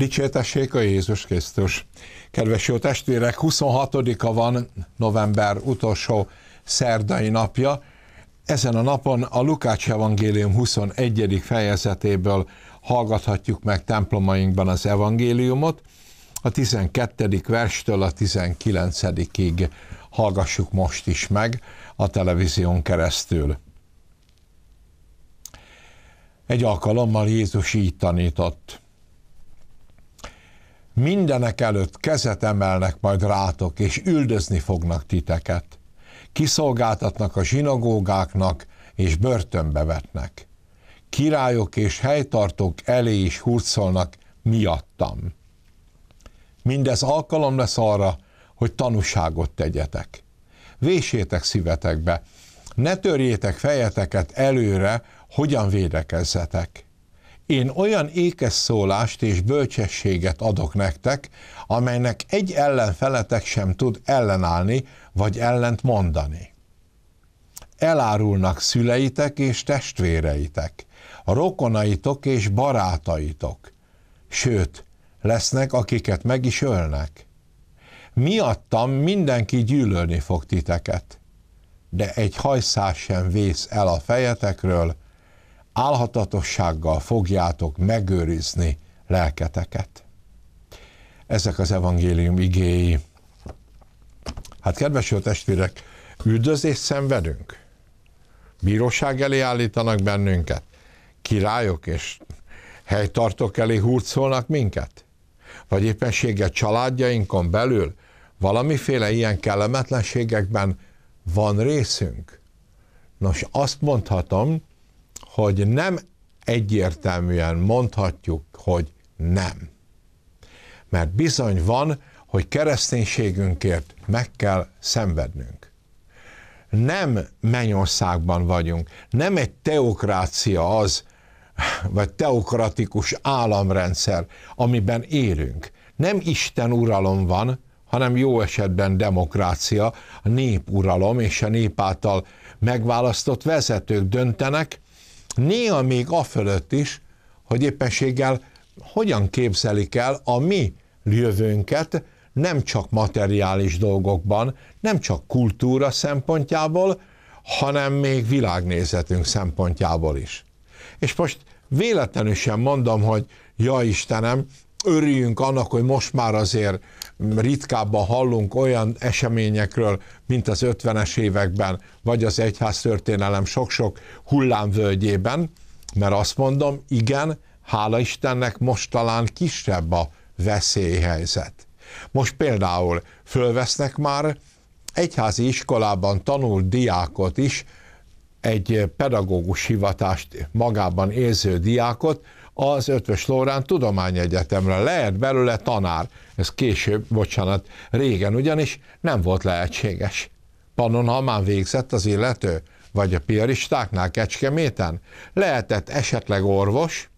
Dicsértessék a Jézus Krisztus! Kedves jó testvérek, 26-a van november utolsó szerdai napja. Ezen a napon a Lukács evangélium 21. fejezetéből hallgathatjuk meg templomainkban az evangéliumot. A 12. verstől a 19-ig hallgassuk most is meg a televízión keresztül. Egy alkalommal Jézus így tanított – mindenek előtt kezet emelnek majd rátok, és üldözni fognak titeket. Kiszolgáltatnak a zsinagógáknak, és börtönbe vetnek. Királyok és helytartók elé is hurcolnak miattam. Mindez alkalom lesz arra, hogy tanúságot tegyetek. Vésétek szívetekbe, ne törjétek fejeteket előre, hogyan védekezzetek én olyan szólást és bölcsességet adok nektek, amelynek egy ellenfeletek sem tud ellenállni, vagy ellent mondani. Elárulnak szüleitek és testvéreitek, a rokonaitok és barátaitok, sőt, lesznek, akiket meg is ölnek. Miattam mindenki gyűlölni fog titeket, de egy hajszás sem vész el a fejetekről, álhatatossággal fogjátok megőrizni lelketeket. Ezek az evangélium igéi. Hát kedves testvérek, üldözést szenvedünk? Bíróság elé állítanak bennünket? Királyok és helytartók elé hurcolnak minket? Vagy éppenséggel családjainkon belül valamiféle ilyen kellemetlenségekben van részünk? Nos, azt mondhatom, hogy nem egyértelműen mondhatjuk, hogy nem. Mert bizony van, hogy kereszténységünkért meg kell szenvednünk. Nem mennyországban vagyunk, nem egy teokrácia az, vagy teokratikus államrendszer, amiben élünk. Nem Isten uralom van, hanem jó esetben demokrácia, a nép uralom és a nép által megválasztott vezetők döntenek, néha még fölött is, hogy éppenséggel hogyan képzelik el a mi jövőnket, nem csak materiális dolgokban, nem csak kultúra szempontjából, hanem még világnézetünk szempontjából is. És most véletlenül sem mondom, hogy ja Istenem, örüljünk annak, hogy most már azért ritkábban hallunk olyan eseményekről, mint az 50-es években, vagy az egyháztörténelem sok-sok hullámvölgyében, mert azt mondom, igen, hála Istennek most talán kisebb a veszélyhelyzet. Most például fölvesznek már egyházi iskolában tanult diákot is, egy pedagógus hivatást magában érző diákot, az Ötvös Lórán Tudományegyetemre. Lehet belőle tanár. Ez később, bocsánat, régen ugyanis nem volt lehetséges. hamán végzett az illető, vagy a piaristáknál Kecskeméten. Lehetett esetleg orvos,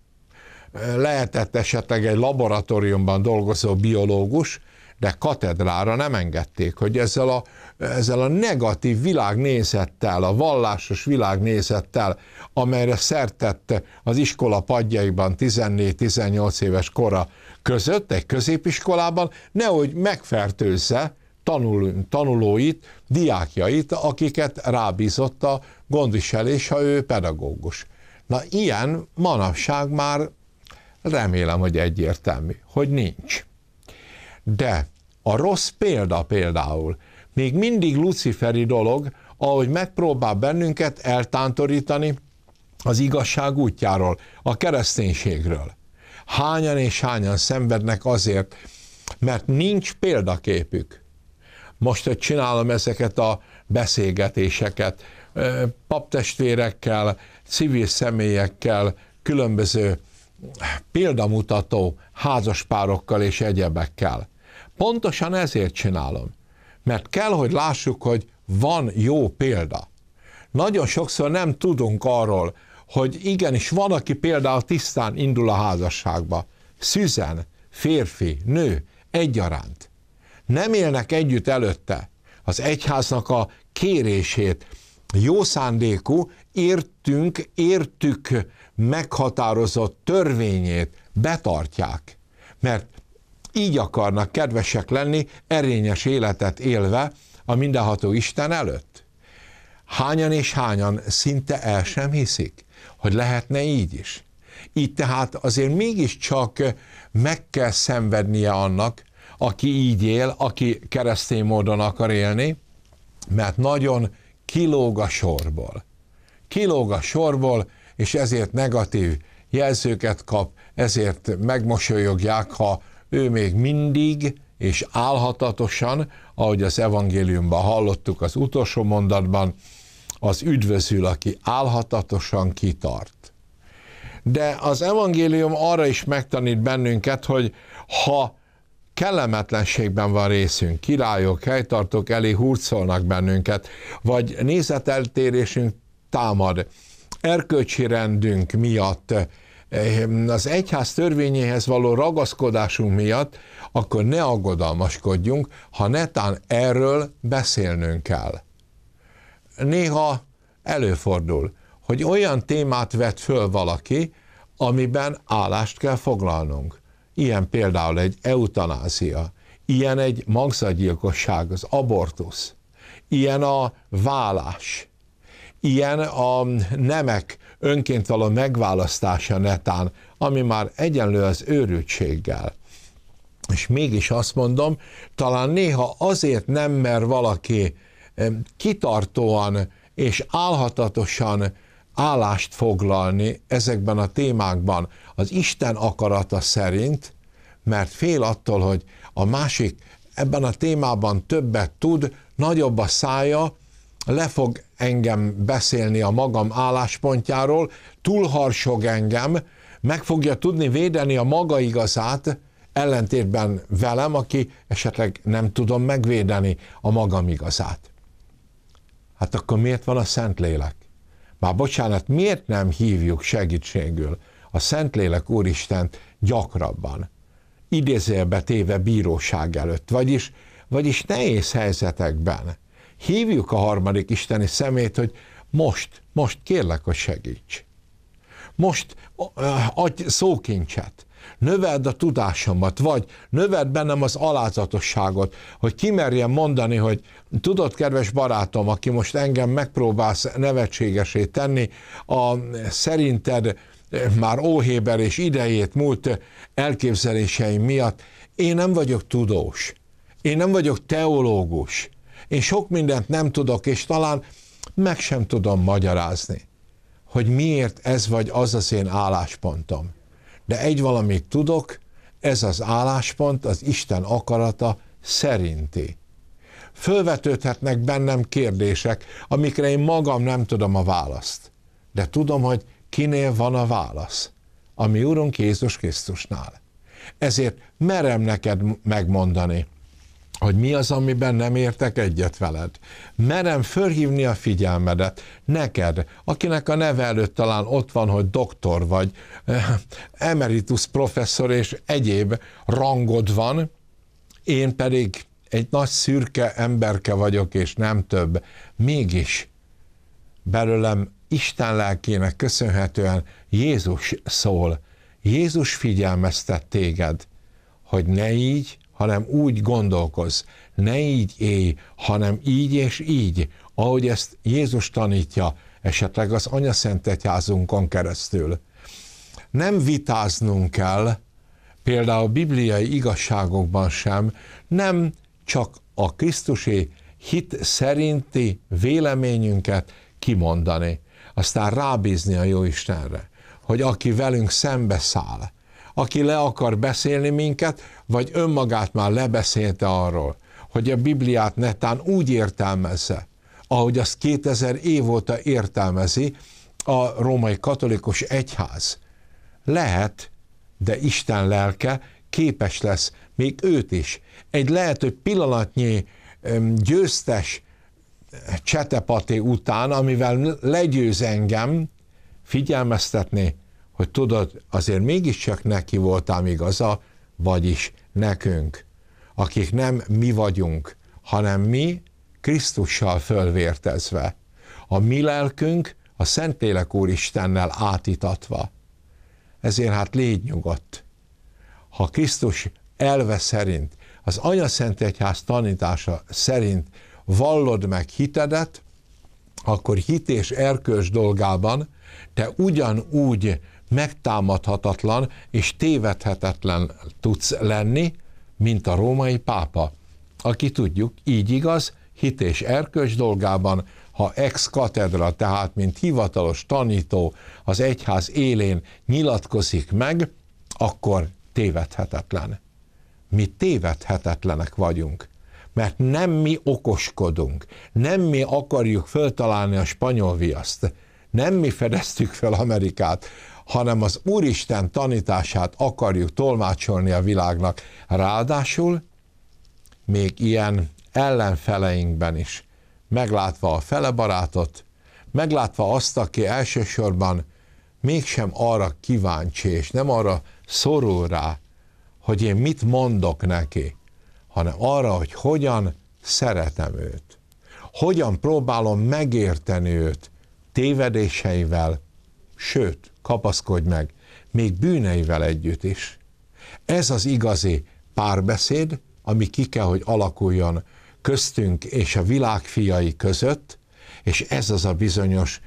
lehetett esetleg egy laboratóriumban dolgozó biológus, de katedrára nem engedték, hogy ezzel a, ezzel a negatív világnézettel, a vallásos világnézettel, amelyre szertett az iskola padjaiban 14-18 éves kora között, egy középiskolában, nehogy megfertőzze tanul, tanulóit, diákjait, akiket rábízott a gondviselés, ha ő pedagógus. Na ilyen manapság már remélem, hogy egyértelmű, hogy nincs. De a rossz példa például. Még mindig luciferi dolog, ahogy megpróbál bennünket eltántorítani az igazság útjáról, a kereszténységről. Hányan és hányan szenvednek azért, mert nincs példaképük. Most, hogy csinálom ezeket a beszélgetéseket paptestvérekkel, civil személyekkel, különböző példamutató házaspárokkal és egyebekkel. Pontosan ezért csinálom. Mert kell, hogy lássuk, hogy van jó példa. Nagyon sokszor nem tudunk arról, hogy igenis van, aki például tisztán indul a házasságba. Szüzen, férfi, nő, egyaránt. Nem élnek együtt előtte. Az egyháznak a kérését jó szándékú, értünk, értük meghatározott törvényét betartják. Mert így akarnak kedvesek lenni, erényes életet élve a mindenható Isten előtt? Hányan és hányan szinte el sem hiszik, hogy lehetne így is. Így tehát azért mégiscsak meg kell szenvednie annak, aki így él, aki keresztény módon akar élni, mert nagyon kilóg a sorból. Kilóg a sorból, és ezért negatív jelzőket kap, ezért megmosolyogják, ha ő még mindig és álhatatosan, ahogy az evangéliumban hallottuk az utolsó mondatban, az üdvözül, aki álhatatosan kitart. De az evangélium arra is megtanít bennünket, hogy ha kellemetlenségben van részünk, királyok, helytartók elé hurcolnak bennünket, vagy nézeteltérésünk támad, erkölcsi rendünk miatt az egyház törvényéhez való ragaszkodásunk miatt, akkor ne aggodalmaskodjunk, ha netán erről beszélnünk kell. Néha előfordul, hogy olyan témát vet föl valaki, amiben állást kell foglalnunk. Ilyen például egy eutanázia, ilyen egy magzagyilkosság, az abortusz, ilyen a vállás, ilyen a nemek önként való megválasztása netán, ami már egyenlő az őrültséggel. És mégis azt mondom, talán néha azért nem mer valaki eh, kitartóan és álhatatosan állást foglalni ezekben a témákban az Isten akarata szerint, mert fél attól, hogy a másik ebben a témában többet tud, nagyobb a szája, le fog engem beszélni a magam álláspontjáról, túlharsog engem, meg fogja tudni védeni a maga igazát, ellentétben velem, aki esetleg nem tudom megvédeni a magam igazát. Hát akkor miért van a Szentlélek? Már bocsánat, miért nem hívjuk segítségül a Szentlélek Úristent gyakrabban, idézélbe téve bíróság előtt, vagyis, vagyis nehéz helyzetekben, hívjuk a harmadik isteni szemét, hogy most, most kérlek, hogy segíts. Most adj szókincset, növeld a tudásomat, vagy növeld bennem az alázatosságot, hogy kimerjem mondani, hogy tudod, kedves barátom, aki most engem megpróbálsz nevetségesé tenni, a szerinted már óhéber és idejét múlt elképzeléseim miatt, én nem vagyok tudós, én nem vagyok teológus, én sok mindent nem tudok, és talán meg sem tudom magyarázni, hogy miért ez vagy az az én álláspontom. De egy valamit tudok, ez az álláspont az Isten akarata szerinti. Fölvetődhetnek bennem kérdések, amikre én magam nem tudom a választ. De tudom, hogy kinél van a válasz, ami Urunk Jézus Krisztusnál. Ezért merem neked megmondani, hogy mi az, amiben nem értek egyet veled. Merem fölhívni a figyelmedet neked, akinek a neve előtt talán ott van, hogy doktor vagy, eh, emeritus professzor és egyéb rangod van, én pedig egy nagy szürke emberke vagyok, és nem több. Mégis belőlem Isten lelkének köszönhetően Jézus szól. Jézus figyelmeztet téged, hogy ne így, hanem úgy gondolkoz. Ne így élj, hanem így és így, ahogy ezt Jézus tanítja, esetleg az Anyaszent keresztül. Nem vitáznunk kell, például a bibliai igazságokban sem, nem csak a Krisztusi hit szerinti véleményünket kimondani, aztán rábízni a Jó Istenre, hogy aki velünk szembeszáll, aki le akar beszélni minket, vagy önmagát már lebeszélte arról, hogy a Bibliát netán úgy értelmezze, ahogy azt 2000 év óta értelmezi a római katolikus egyház. Lehet, de Isten lelke képes lesz még őt is. Egy lehet, hogy pillanatnyi győztes csetepaté után, amivel legyőz engem, figyelmeztetni, hogy tudod, azért mégiscsak neki voltál igaza, vagyis nekünk, akik nem mi vagyunk, hanem mi Krisztussal fölvértezve, a mi lelkünk a Szentlélek Úristennel átitatva. Ezért hát légy nyugodt. Ha Krisztus elve szerint, az Anya Szent Egyház tanítása szerint vallod meg hitedet, akkor hit és erkős dolgában te ugyanúgy megtámadhatatlan és tévedhetetlen tudsz lenni, mint a római pápa, aki tudjuk, így igaz, hit és erkölcs dolgában, ha ex katedra, tehát mint hivatalos tanító az egyház élén nyilatkozik meg, akkor tévedhetetlen. Mi tévedhetetlenek vagyunk, mert nem mi okoskodunk, nem mi akarjuk föltalálni a spanyol viaszt, nem mi fedeztük fel Amerikát, hanem az Úristen tanítását akarjuk tolmácsolni a világnak. Ráadásul még ilyen ellenfeleinkben is, meglátva a felebarátot, meglátva azt, aki elsősorban mégsem arra kíváncsi, és nem arra szorul rá, hogy én mit mondok neki, hanem arra, hogy hogyan szeretem őt, hogyan próbálom megérteni őt, tévedéseivel, sőt, kapaszkodj meg, még bűneivel együtt is. Ez az igazi párbeszéd, ami ki kell, hogy alakuljon köztünk és a világ fiai között, és ez az a bizonyos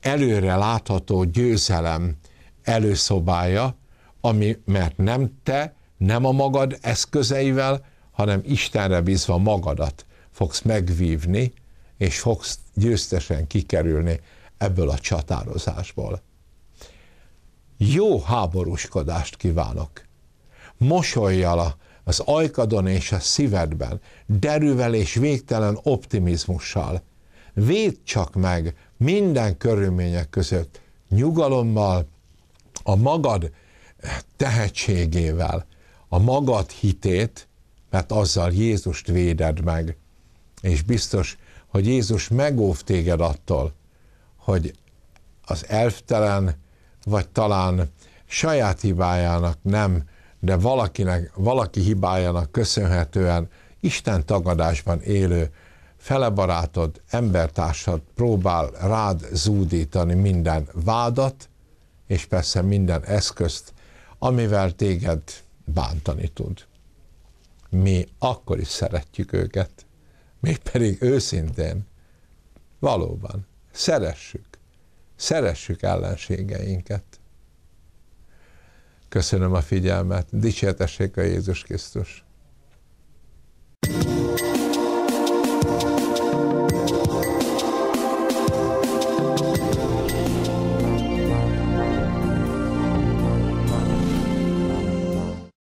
előre látható győzelem előszobája, ami, mert nem te, nem a magad eszközeivel, hanem Istenre bízva magadat fogsz megvívni, és fogsz győztesen kikerülni ebből a csatározásból. Jó háborúskodást kívánok! Mosoljal az ajkadon és a szívedben, derűvel és végtelen optimizmussal. Véd csak meg minden körülmények között, nyugalommal, a magad tehetségével, a magad hitét, mert azzal Jézust véded meg. És biztos, hogy Jézus megóv téged attól, hogy az elftelen, vagy talán saját hibájának nem, de valakinek, valaki hibájának köszönhetően Isten tagadásban élő felebarátod, embertársad próbál rád zúdítani minden vádat, és persze minden eszközt, amivel téged bántani tud. Mi akkor is szeretjük őket, mégpedig őszintén, valóban. Szeressük. Szeressük ellenségeinket. Köszönöm a figyelmet. Dicsértessék a Jézus Krisztus.